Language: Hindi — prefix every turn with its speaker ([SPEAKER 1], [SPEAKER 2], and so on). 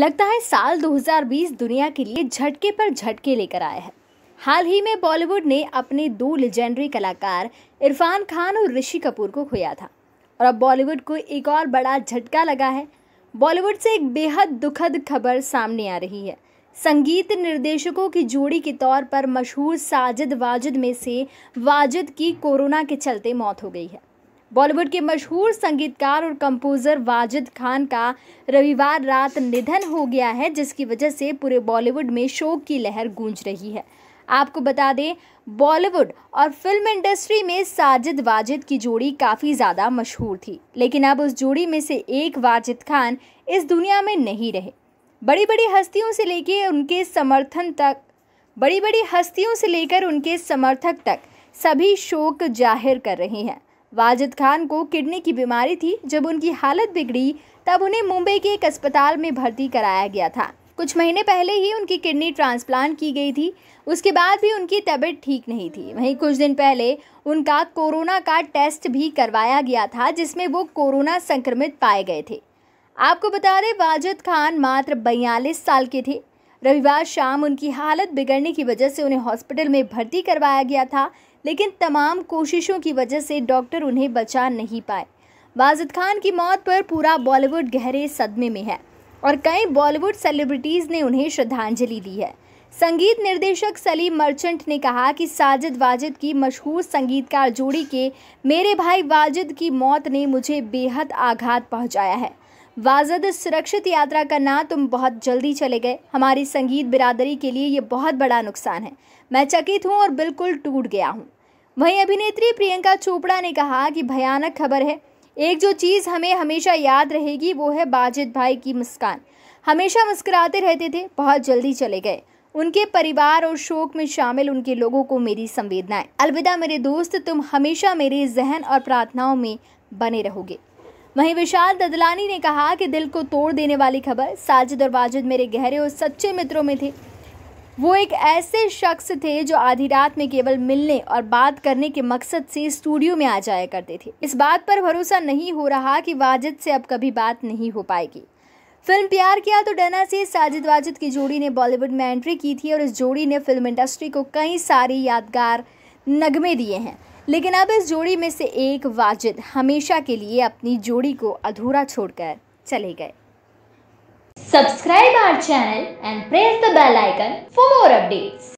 [SPEAKER 1] लगता है साल 2020 दुनिया के लिए झटके पर झटके लेकर आया है हाल ही में बॉलीवुड ने अपने दो लेजेंडरी कलाकार इरफान खान और ऋषि कपूर को खोया था और अब बॉलीवुड को एक और बड़ा झटका लगा है बॉलीवुड से एक बेहद दुखद खबर सामने आ रही है संगीत निर्देशकों की जोड़ी के तौर पर मशहूर साजिद वाजिद में से वाजिद की कोरोना के चलते मौत हो गई है बॉलीवुड के मशहूर संगीतकार और कंपोज़र वाजिद खान का रविवार रात निधन हो गया है जिसकी वजह से पूरे बॉलीवुड में शोक की लहर गूंज रही है आपको बता दें बॉलीवुड और फिल्म इंडस्ट्री में साजिद वाजिद की जोड़ी काफ़ी ज़्यादा मशहूर थी लेकिन अब उस जोड़ी में से एक वाजिद खान इस दुनिया में नहीं रहे बड़ी बड़ी हस्तियों से लेके उनके समर्थन तक बड़ी बड़ी हस्तियों से लेकर उनके समर्थक तक सभी शोक जाहिर कर रहे हैं वाजिद खान को किडनी की बीमारी थी जब उनकी हालत बिगड़ी तब उन्हें मुंबई के एक अस्पताल में भर्ती कराया गया था कुछ महीने पहले ही उनकी किडनी ट्रांसप्लांट की गई थी उसके बाद भी उनकी तबीयत ठीक नहीं थी वहीं कुछ दिन पहले उनका कोरोना का टेस्ट भी करवाया गया था जिसमें वो कोरोना संक्रमित पाए गए थे आपको बता दें वाजिद खान मात्र बयालीस साल के थे रविवार शाम उनकी हालत बिगड़ने की वजह से उन्हें हॉस्पिटल में भर्ती करवाया गया था लेकिन तमाम कोशिशों की वजह से डॉक्टर उन्हें बचा नहीं पाए वाजिद खान की मौत पर पूरा बॉलीवुड गहरे सदमे में है और कई बॉलीवुड सेलिब्रिटीज़ ने उन्हें श्रद्धांजलि दी है संगीत निर्देशक सलीम मर्चेंट ने कहा कि साजिद वाजिद की मशहूर संगीतकार जोड़ी के मेरे भाई वाजिद की मौत ने मुझे बेहद आघात पहुंचाया है वाजद सुरक्षित यात्रा करना तुम बहुत जल्दी चले गए हमारी संगीत बिरादरी के लिए ये बहुत बड़ा नुकसान है मैं चकित हूँ और बिल्कुल टूट गया हूँ वहीं अभिनेत्री प्रियंका चोपड़ा ने कहा कि भयानक खबर है एक जो चीज़ हमें हमेशा याद रहेगी वो है बाजिद भाई की मुस्कान हमेशा मुस्कुराते रहते थे बहुत जल्दी चले गए उनके परिवार और शोक में शामिल उनके लोगों को मेरी संवेदनाएं अलविदा मेरे दोस्त तुम हमेशा मेरे जहन और प्रार्थनाओं में बने रहोगे वहीं विशाल ददलानी ने कहा कि दिल को तोड़ देने वाली खबर साजिद और वाजिद मेरे गहरे और सच्चे मित्रों में थे वो एक ऐसे शख्स थे जो आधी रात में केवल मिलने और बात करने के मकसद से स्टूडियो में आ जाया करते थे इस बात पर भरोसा नहीं हो रहा कि वाजिद से अब कभी बात नहीं हो पाएगी फिल्म प्यार किया तो डना से साजिद वाजिद की जोड़ी ने बॉलीवुड में एंट्री की थी और इस जोड़ी ने फिल्म इंडस्ट्री को कई सारी यादगार नगमे दिए हैं लेकिन अब इस जोड़ी में से एक वाजिद हमेशा के लिए अपनी जोड़ी को अधूरा छोड़कर चले गए subscribe our channel and press the bell icon for more updates